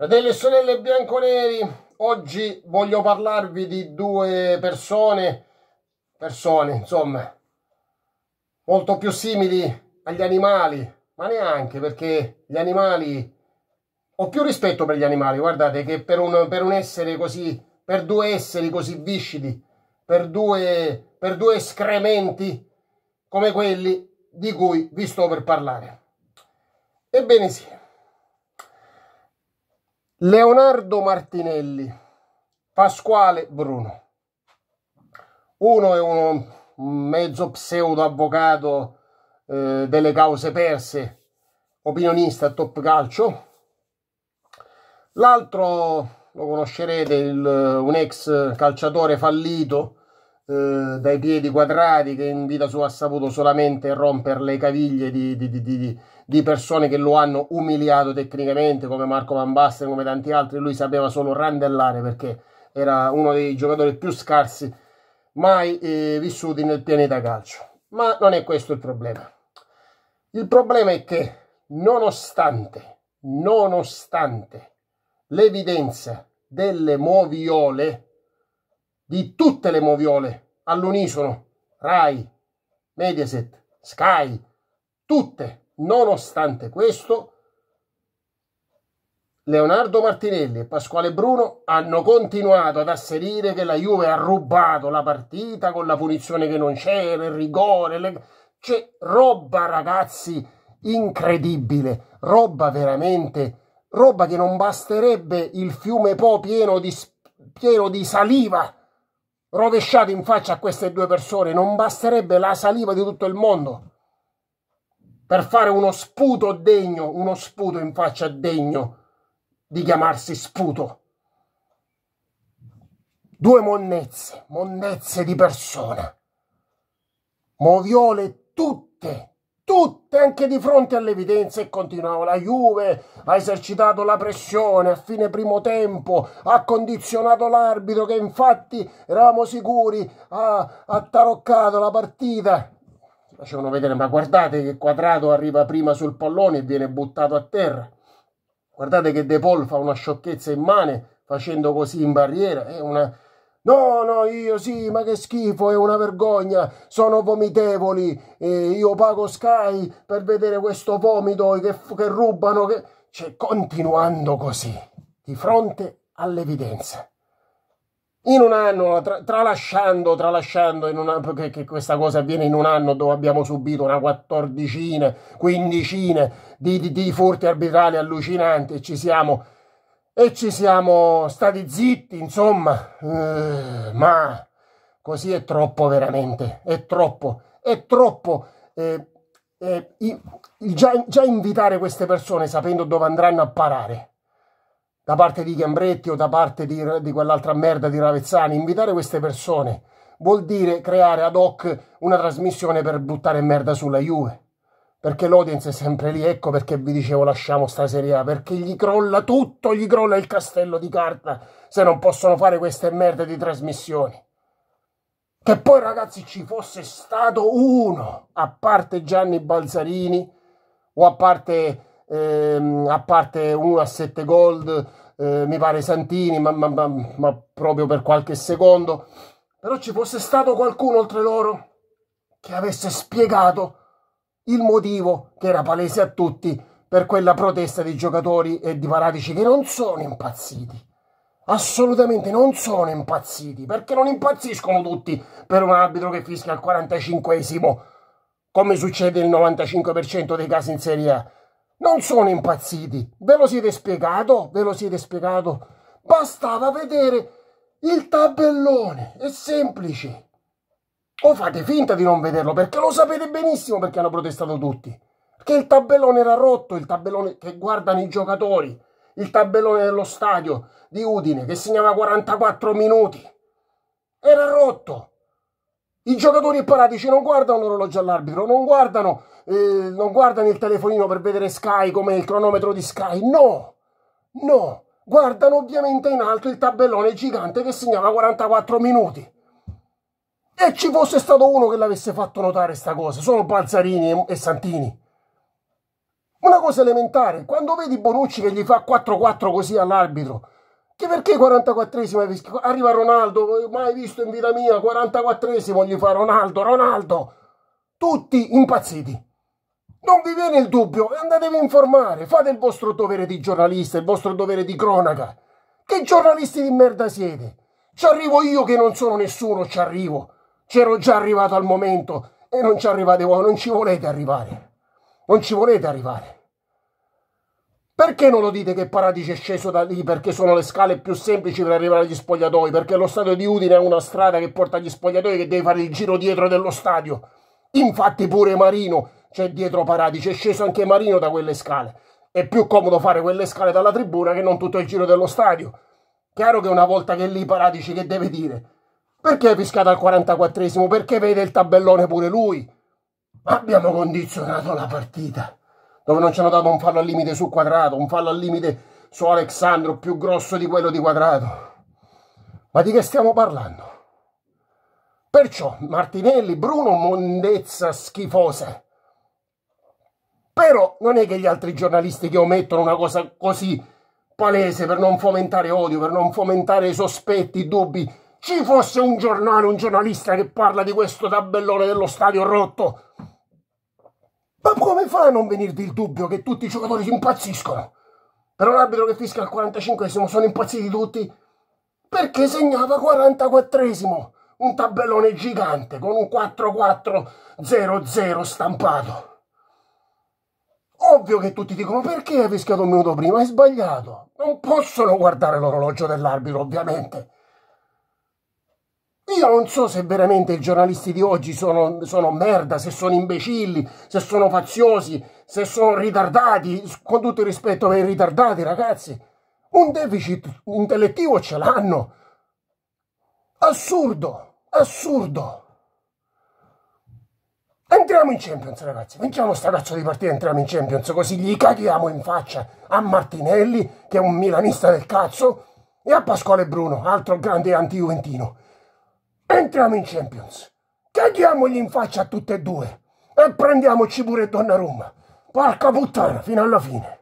Fratelli e sorelle bianconeri, oggi voglio parlarvi di due persone, persone insomma, molto più simili agli animali, ma neanche perché gli animali, ho più rispetto per gli animali, guardate che per un, per un essere così, per due esseri così viscidi, per due, per due escrementi come quelli di cui vi sto per parlare. Ebbene sì, Leonardo Martinelli, Pasquale Bruno. Uno è un mezzo pseudo avvocato eh, delle cause perse, opinionista a top calcio. L'altro lo conoscerete, il, un ex calciatore fallito eh, dai piedi quadrati che in vita sua ha saputo solamente rompere le caviglie di, di, di, di, persone che lo hanno umiliato tecnicamente come Marco Van Basten, come tanti altri, lui sapeva solo randellare perché era uno dei giocatori più scarsi mai eh, vissuti nel pianeta calcio. Ma non è questo il problema. Il problema è che nonostante, nonostante l'evidenza delle moviole, di tutte le moviole all'unisono, Rai, Mediaset, Sky, tutte. Nonostante questo, Leonardo Martinelli e Pasquale Bruno hanno continuato ad asserire che la Juve ha rubato la partita con la punizione che non c'era, il rigore, le... c'è roba ragazzi incredibile, roba veramente, roba che non basterebbe il fiume Po pieno di, pieno di saliva rovesciato in faccia a queste due persone, non basterebbe la saliva di tutto il mondo per fare uno sputo degno, uno sputo in faccia degno di chiamarsi sputo. Due monnezze, monnezze di persona, moviole tutte tutte anche di fronte alle evidenze continuava. La Juve ha esercitato la pressione a fine primo tempo, ha condizionato l'arbitro che infatti eravamo sicuri ha, ha taroccato la partita. Facevano vedere, ma guardate che quadrato arriva prima sul pallone e viene buttato a terra. Guardate che De Paul fa una sciocchezza immane facendo così in barriera. È una, No, no, io sì, ma che schifo, è una vergogna, sono vomitevoli, eh, io pago Sky per vedere questo vomito che, che rubano, che... Cioè, continuando così, di fronte all'evidenza. In un anno, tra, tralasciando, tralasciando anno, che, che, questa cosa avviene in un anno dove abbiamo subito una quattordicina, quindicina di, di, di furti arbitrali allucinanti e ci siamo e ci siamo stati zitti, insomma, uh, ma così è troppo veramente, è troppo, è troppo. Eh, eh, già, già, invitare queste persone sapendo dove andranno a parare, da parte di Chiambretti o da parte di, di quell'altra merda di Ravezzani, invitare queste persone vuol dire creare ad hoc una trasmissione per buttare merda sulla Juve perché l'audience è sempre lì, ecco perché vi dicevo lasciamo sta serie A, perché gli crolla tutto, gli crolla il castello di carta se non possono fare queste merde di trasmissioni. Che poi ragazzi ci fosse stato uno, a parte Gianni Balzarini o a parte, ehm, a parte uno a 7 gold, eh, mi pare Santini, ma, ma, ma, ma proprio per qualche secondo, però ci fosse stato qualcuno oltre loro che avesse spiegato il motivo che era palese a tutti per quella protesta dei giocatori e di Paratici che non sono impazziti. Assolutamente non sono impazziti, perché non impazziscono tutti per un arbitro che fischia al 45esimo, come succede nel 95% dei casi in Serie A. Non sono impazziti, ve lo siete spiegato, ve lo siete spiegato. Bastava vedere il tabellone, è semplice o fate finta di non vederlo perché lo sapete benissimo perché hanno protestato tutti. Perché il tabellone era rotto, il tabellone che guardano i giocatori, il tabellone dello stadio di Udine che segnava 44 minuti. Era rotto. I giocatori paratici non guardano l'orologio all'arbitro, non guardano, eh, non guardano il telefonino per vedere Sky come il cronometro di Sky. No, no, guardano ovviamente in alto il tabellone gigante che segnava 44 minuti. E ci fosse stato uno che l'avesse fatto notare sta cosa, sono Balzarini e, e Santini. Una cosa elementare, quando vedi Bonucci che gli fa 4-4 così all'arbitro, che perché 44esimo arriva Ronaldo, mai visto in vita mia, 44esimo gli fa Ronaldo, Ronaldo, tutti impazziti. Non vi viene il dubbio, andatevi a informare, fate il vostro dovere di giornalista, il vostro dovere di cronaca. Che giornalisti di merda siete? Ci arrivo io che non sono nessuno, ci arrivo. C'ero già arrivato al momento e non ci arrivate voi, non ci volete arrivare. Non ci volete arrivare. Perché non lo dite che Paradice è sceso da lì? Perché sono le scale più semplici per arrivare agli spogliatoi? Perché lo stadio di Udine è una strada che porta agli spogliatoi che devi fare il giro dietro dello stadio. Infatti pure Marino c'è dietro Paradice, è sceso anche Marino da quelle scale. È più comodo fare quelle scale dalla tribuna che non tutto il giro dello stadio. Chiaro che una volta che è lì Paradice che deve dire? Perché è fiscata al 44esimo? Perché vede il tabellone pure lui. Abbiamo condizionato la partita. Dove non ci hanno dato un fallo al limite su quadrato, un fallo al limite su Alexandro più grosso di quello di quadrato. Ma di che stiamo parlando? Perciò Martinelli, Bruno, mondezza schifosa. Però non è che gli altri giornalisti che omettono una cosa così palese per non fomentare odio, per non fomentare sospetti, dubbi, ci fosse un giornale, un giornalista che parla di questo tabellone dello stadio rotto. Ma come fa a non venirvi il dubbio che tutti i giocatori si impazziscono? Per un arbitro che fischia al 45 esimo sono impazziti tutti perché segnava 44esimo, un tabellone gigante con un 4-4-0-0 stampato. Ovvio che tutti dicono perché hai fischiato un minuto prima, hai sbagliato. Non possono guardare l'orologio dell'arbitro, ovviamente. Io non so se veramente i giornalisti di oggi sono, sono merda, se sono imbecilli, se sono faziosi, se sono ritardati, con tutto il rispetto per i ritardati ragazzi. Un deficit intellettivo ce l'hanno. Assurdo, assurdo. Entriamo in Champions, ragazzi. Vinciamo sta cazzo di partita, entriamo in Champions, così gli caghiamo in faccia a Martinelli, che è un milanista del cazzo, e a Pasquale Bruno, altro grande anti-juventino entriamo in Champions. Caghiamogli in faccia a tutte e due. E prendiamoci pure Donnarumma. Porca puttana, fino alla fine.